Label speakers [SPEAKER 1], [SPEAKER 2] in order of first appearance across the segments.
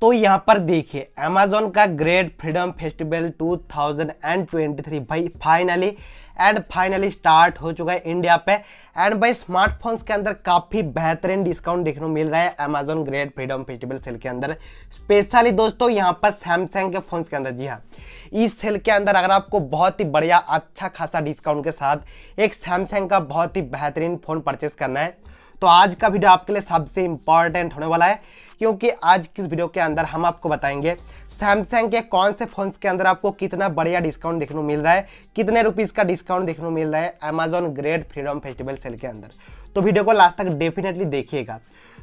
[SPEAKER 1] तो यहाँ पर देखिए अमेजोन का ग्रेट फ्रीडम फेस्टिवल 2023 भाई फाइनली एंड फाइनली स्टार्ट हो चुका है इंडिया पे एंड भाई स्मार्टफोन्स के अंदर काफ़ी बेहतरीन डिस्काउंट देखने को मिल रहा है Amazon great freedom festival sale के अंदर स्पेशली दोस्तों यहाँ पर सैमसंग के फोन्स के अंदर जी हाँ इस सेल के अंदर अगर आपको बहुत ही बढ़िया अच्छा खासा डिस्काउंट के साथ एक सैमसंग का बहुत ही बेहतरीन फ़ोन परचेस करना है तो आज का वीडियो आपके लिए सबसे इम्पॉर्टेंट होने वाला है क्योंकि आज की इस वीडियो के अंदर हम आपको बताएंगे सैमसंग के कौन से फ़ोन्स के अंदर आपको कितना बढ़िया डिस्काउंट देखने को मिल रहा है कितने रुपीज़ का डिस्काउंट देखने को मिल रहा है Amazon great freedom festival sale के अंदर तो वीडियो को लास्ट तक डेफिनेटली देखिएगा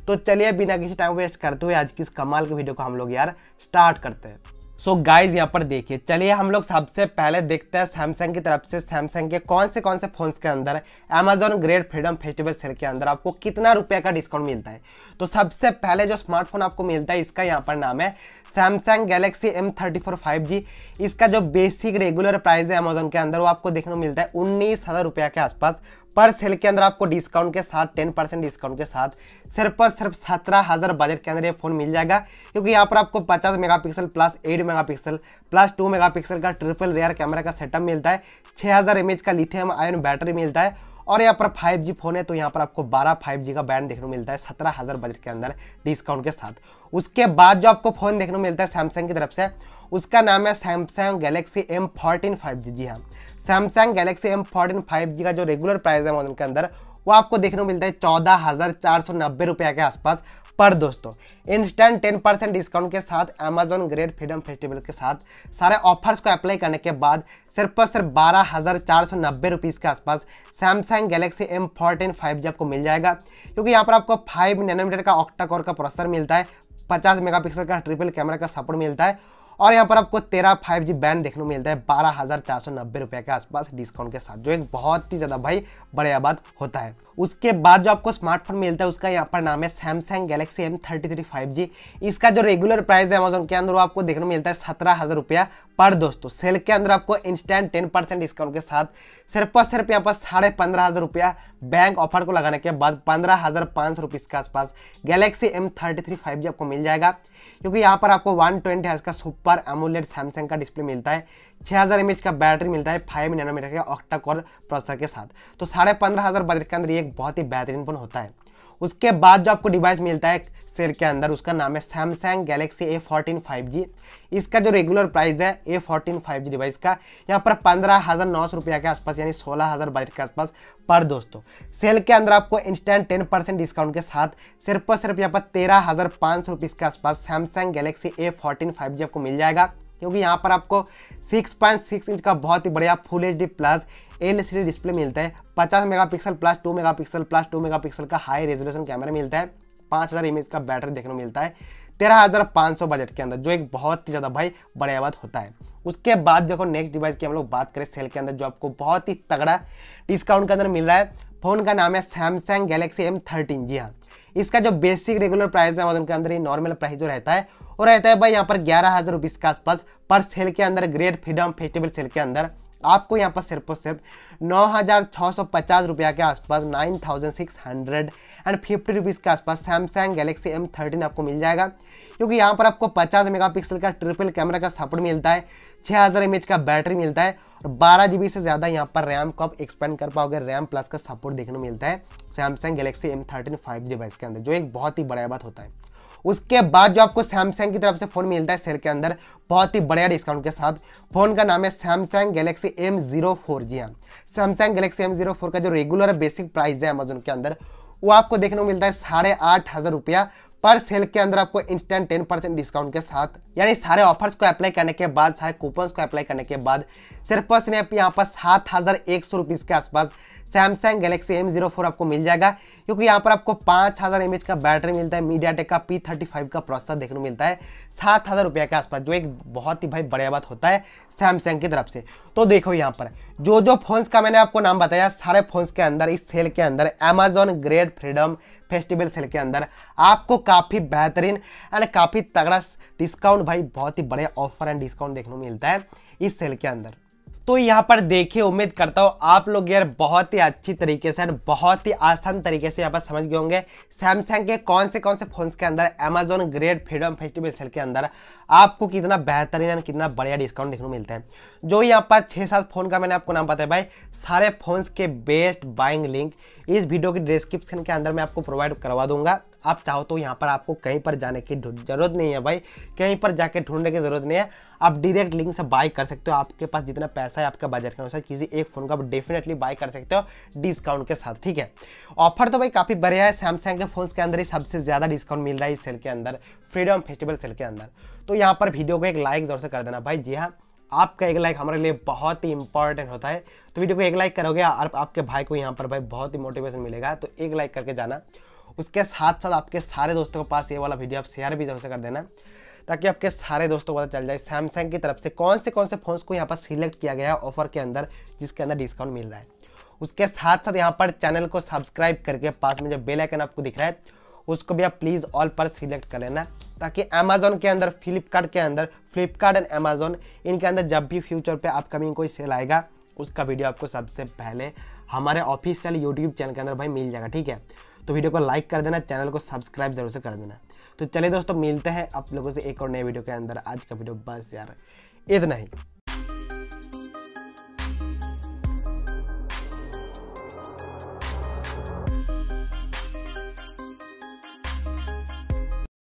[SPEAKER 1] तो चलिए बिना किसी टाइम वेस्ट करते हुए आज की इस कमाल के वीडियो को हम लोग यार स्टार्ट करते हैं सो गाइज यहाँ पर देखिए चलिए हम लोग सबसे पहले देखते हैं सैमसंग की तरफ से सैमसंग के कौन से कौन से फोन्स के अंदर Amazon great freedom festival sale के अंदर आपको कितना रुपये का डिस्काउंट मिलता है तो सबसे पहले जो स्मार्टफोन आपको मिलता है इसका यहाँ पर नाम है Samsung Galaxy M thirty four five G इसका जो बेसिक रेगुलर प्राइस है अमेजोन के अंदर वो आपको देखने को मिलता है उन्नीस हज़ार रुपया के आसपास पर सेल के अंदर आपको डिस्काउंट के साथ टेन परसेंट डिस्काउंट के साथ सिर्फ और सिर्फ सत्रह हज़ार बजट के अंदर ये फ़ोन मिल जाएगा क्योंकि यहाँ पर आपको पचास megapixel plus eight megapixel plus two megapixel का ट्रिपल रेयर कैमरा का सेटअप मिलता है छः हज़ार एम का लिथियम आयन बैटरी मिलता है और यहाँ पर 5G फ़ोन है तो यहाँ पर आपको 12 5G का बैंड देखने को मिलता है सत्रह हज़ार बजट के अंदर डिस्काउंट के साथ उसके बाद जो आपको फ़ोन देखने को मिलता है सैमसंग की तरफ से उसका नाम है Samsung Galaxy M fourteen five G जी हाँ Samsung Galaxy M fourteen five G का जो रेगुलर प्राइस है मॉडल के अंदर वो आपको देखने को मिलता है चौदह हज़ार चार सौ नब्बे रुपये के आसपास पर दोस्तों इंस्टेंट टेन परसेंट डिस्काउंट के साथ अमेजोन ग्रेट फ्रीडम फेस्टिवल के साथ सारे ऑफर्स को अप्लाई करने के बाद सिर्फ और सिर्फ बारह हज़ार चार सौ नब्बे रुपीज़ के आसपास Samsung Galaxy M fourteen five G आपको मिल जाएगा क्योंकि यहाँ पर आपको फाइव नैनोमीटर का ऑक्टा कोर का प्रोसेसर मिलता है पचास मेगापिक्सल का ट्रिपल कैमरा का सपोर्ट मिलता है और यहाँ पर आपको तेरह फाइव जी बैंड देखने को मिलता है बारह हज़ार चार सौ नब्बे रुपये के आसपास डिस्काउंट के साथ जो एक बहुत ही ज़्यादा भाई बड़े बात होता है उसके बाद जो आपको स्मार्टफोन मिलता है उसका यहाँ पर नाम है Samsung Galaxy M thirty three five G इसका जो रेगुलर प्राइस है अमेजोन के अंदर वो आपको देखने को मिलता है सत्रह हज़ार रुपया पर दोस्तों सेल के अंदर आपको इंस्टेंट टेन परसेंट डिस्काउंट के साथ सिर्फ और सिर्फ यहाँ पर साढ़े पंद्रह हज़ार रुपया बैंक ऑफर को लगाने के बाद पंद्रह हज़ार पाँच सौ रुपीज़ के आसपास Galaxy M thirty three five G आपको मिल जाएगा क्योंकि यहाँ पर आपको वन ट्वेंटी का सुपर पर एमुलेट सैमसंग का डिस्प्ले मिलता है 6000 हज़ार का बैटरी मिलता है फाइव नैनोमीटर के ऑक्टा कोर प्रोसेसर के साथ तो साढ़े पंद्रह हज़ार बजट के अंदर ये एक बहुत ही बेहतरीन फोन होता है उसके बाद जो आपको डिवाइस मिलता है सेल के अंदर उसका नाम है Samsung Galaxy A fourteen five G इसका जो रेगुलर प्राइस है A fourteen five G device का यहाँ पर पंद्रह हज़ार नौ सौ रुपया के आसपास यानी सोलह हज़ार बाईस के आसपास पर दोस्तों सेल के अंदर आपको इंस्टेंट टेन परसेंट डिस्काउंट के साथ सिर्फ और सिर्फ यहाँ पर तेरह हज़ार पाँच सौ रुपये के आसपास Samsung Galaxy A fourteen five G आपको मिल जाएगा क्योंकि यहाँ पर आपको 6.6 इंच का बहुत ही बढ़िया full H D plus L display मिलता है 50 megapixel plus 2 megapixel plus 2 megapixel का हाई रेजोल्यूशन कैमरा मिलता है 5000 इमेज का बैटरी देखने को मिलता है तेरह हज़ार पाँच सौ बजट के अंदर जो एक बहुत ही ज़्यादा भाई बड़े बात होता है उसके बाद देखो नेक्स्ट डिवाइस की हम लोग बात करें सेल के अंदर जो आपको बहुत ही तगड़ा डिस्काउंट के अंदर मिल रहा है फ़ोन का नाम है Samsung Galaxy M thirteen G हाँ इसका जो बेसिक रेगुलर प्राइस है अमेजोन के अंदर ये नॉर्मल प्राइस जो रहता है वो रहता है भाई यहाँ पर ग्यारह हज़ार रुपीज़ के आसपास पर सेल के अंदर ग्रेट फ्रीडम फेस्टिवल सेल के अंदर आपको यहाँ पर सिर्फ और सिर्फ नौ हज़ार छः सौ पचास रुपया के आसपास nine thousand six hundred and fifty rupees के आसपास सैमसंग गैलेक्सी एम थर्टीन आपको मिल जाएगा क्योंकि यहाँ पर आपको पचास मेगापिक्सल का ट्रिपल कैमरा का सपोर्ट मिलता है छः हज़ार एम का बैटरी मिलता है और बारह जी से ज़्यादा यहाँ पर रैम को आप एक्सपेंड कर पाओगे रैम प्लस का सपोर्ट देखने को मिलता है Samsung Galaxy M thirteen five के अंदर जो एक बहुत ही बड़ा बात होता है उसके बाद जो आपको सैमसंग की तरफ से फ़ोन मिलता है सेल के अंदर बहुत ही बढ़िया डिस्काउंट के साथ फ़ोन का नाम है Samsung Galaxy M zero four G हाँ Samsung Galaxy M zero four का जो रेगुलर बेसिक प्राइस है अमेजोन के अंदर वो आपको देखने को मिलता है साढ़े आठ हज़ार रुपया पर सेल के अंदर आपको इंस्टेंट टेन परसेंट डिस्काउंट के साथ यानी सारे ऑफर्स को अप्लाई करने के बाद सारे कूपन्स को अप्लाई करने के बाद सिर्फ और सिर्फ यहाँ पर सात हज़ार एक सौ रुपीज़ के आसपास Samsung Galaxy M zero four आपको मिल जाएगा क्योंकि यहाँ पर आपको पाँच हज़ार एम का बैटरी मिलता है मीडिया टेक का पी थर्टी फाइव का प्रोसेसर देखने को मिलता है सात हज़ार रुपये के आसपास जो एक बहुत ही भाई बढ़िया बात होता है सैमसंग की तरफ से तो देखो यहाँ पर जो जो फ़ोन्स का मैंने आपको नाम बताया सारे फ़ोन्स के अंदर इस सेल के अंदर Amazon Great Freedom festival sale के अंदर आपको काफ़ी बेहतरीन एंड काफ़ी तगड़ा डिस्काउंट भाई बहुत ही बड़े ऑफर एंड डिस्काउंट देखने को मिलता है इस सेल के अंदर तो यहाँ पर देखिए उम्मीद करता हूँ आप लोग यार बहुत ही अच्छी तरीके से और बहुत ही आसान तरीके से यहाँ पर समझ गए होंगे सैमसंग के कौन से कौन से फ़ोन्स के अंदर Amazon great freedom festival sale के अंदर आपको कितना बेहतरीन और कितना बढ़िया डिस्काउंट देखने को मिलता है जो यहाँ पर छः सात फ़ोन का मैंने आपको नाम बताया भाई सारे फ़ोन्स के बेस्ट बाइंग लिंक इस वीडियो के डिस्क्रिप्शन के अंदर मैं आपको प्रोवाइड करवा दूंगा आप चाहो तो यहाँ पर आपको कहीं पर जाने की जरूरत नहीं है भाई कहीं पर जाके ढूंढने की ज़रूरत नहीं है आप डायरेक्ट लिंक से बाय कर सकते हो आपके पास जितना पैसा है आपका बजट के अनुसार किसी एक फ़ोन को आप डेफिनेटली बाय कर सकते हो डिस्काउंट के साथ ठीक है ऑफर तो भाई काफ़ी बढ़िया है सैमसंग के फ़ोन के अंदर ही सबसे ज़्यादा डिस्काउंट मिल रहा है इस सेल के अंदर फ्रीडम फेस्टिवल सेल के अंदर तो यहाँ पर वीडियो को एक लाइक जरूर से कर देना भाई जी हाँ आपका एक लाइक हमारे लिए बहुत ही इंपॉर्टेंट होता है तो वीडियो को एक लाइक करोगे और आपके भाई को यहाँ पर भाई बहुत ही मोटिवेशन मिलेगा तो एक लाइक करके जाना उसके साथ साथ आपके सारे दोस्तों के पास ये वाला वीडियो आप शेयर भी जरूर से कर देना ताकि आपके सारे दोस्तों को पता चल जाए सैमसंग की तरफ से कौन से कौन से फ़ोन्स को यहाँ पर सिलेक्ट किया गया है ऑफर के अंदर जिसके अंदर डिस्काउंट मिल रहा है उसके साथ साथ यहाँ पर चैनल को सब्सक्राइब करके पास में जो बेल आइकन आपको दिख रहा है उसको भी आप प्लीज़ ऑल पर सिलेक्ट कर लेना ताकि अमेजोन के अंदर फ्लिपकार्ट के अंदर फ्लिपकार्ट एंड अमेजोन इनके अंदर जब भी फ्यूचर पे अपकमिंग कोई सेल आएगा उसका वीडियो आपको सबसे पहले हमारे ऑफिशियल यूट्यूब चैनल के अंदर भाई मिल जाएगा ठीक है तो वीडियो को लाइक कर देना चैनल को सब्सक्राइब जरूर से कर देना तो चले दोस्तों मिलते हैं आप लोगों से एक और नए वीडियो के अंदर आज का वीडियो बस यार इतना ही